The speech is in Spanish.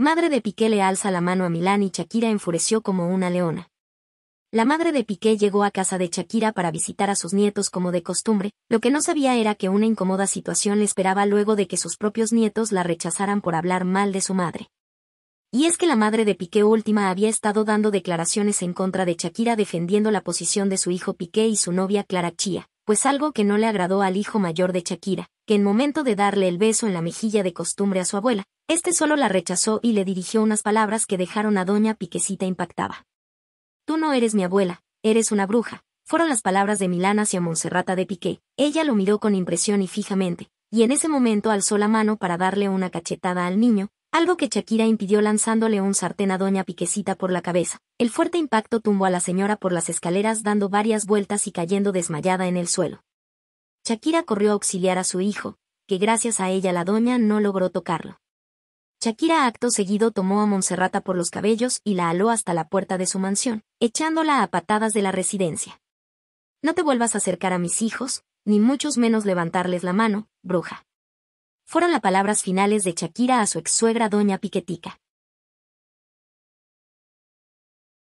Madre de Piqué le alza la mano a Milán y Shakira enfureció como una leona. La madre de Piqué llegó a casa de Shakira para visitar a sus nietos como de costumbre, lo que no sabía era que una incómoda situación le esperaba luego de que sus propios nietos la rechazaran por hablar mal de su madre. Y es que la madre de Piqué última había estado dando declaraciones en contra de Shakira defendiendo la posición de su hijo Piqué y su novia Clara Chía, pues algo que no le agradó al hijo mayor de Shakira, que en momento de darle el beso en la mejilla de costumbre a su abuela, este solo la rechazó y le dirigió unas palabras que dejaron a doña Piquecita impactada. Tú no eres mi abuela, eres una bruja, fueron las palabras de Milana hacia Monserrata de Piqué. Ella lo miró con impresión y fijamente, y en ese momento alzó la mano para darle una cachetada al niño, algo que Shakira impidió lanzándole un sartén a doña Piquecita por la cabeza. El fuerte impacto tumbó a la señora por las escaleras dando varias vueltas y cayendo desmayada en el suelo. Shakira corrió a auxiliar a su hijo, que gracias a ella la doña no logró tocarlo. Shakira acto seguido tomó a Monserrata por los cabellos y la aló hasta la puerta de su mansión, echándola a patadas de la residencia. No te vuelvas a acercar a mis hijos, ni muchos menos levantarles la mano, bruja. Fueron las palabras finales de Shakira a su ex suegra doña Piquetica.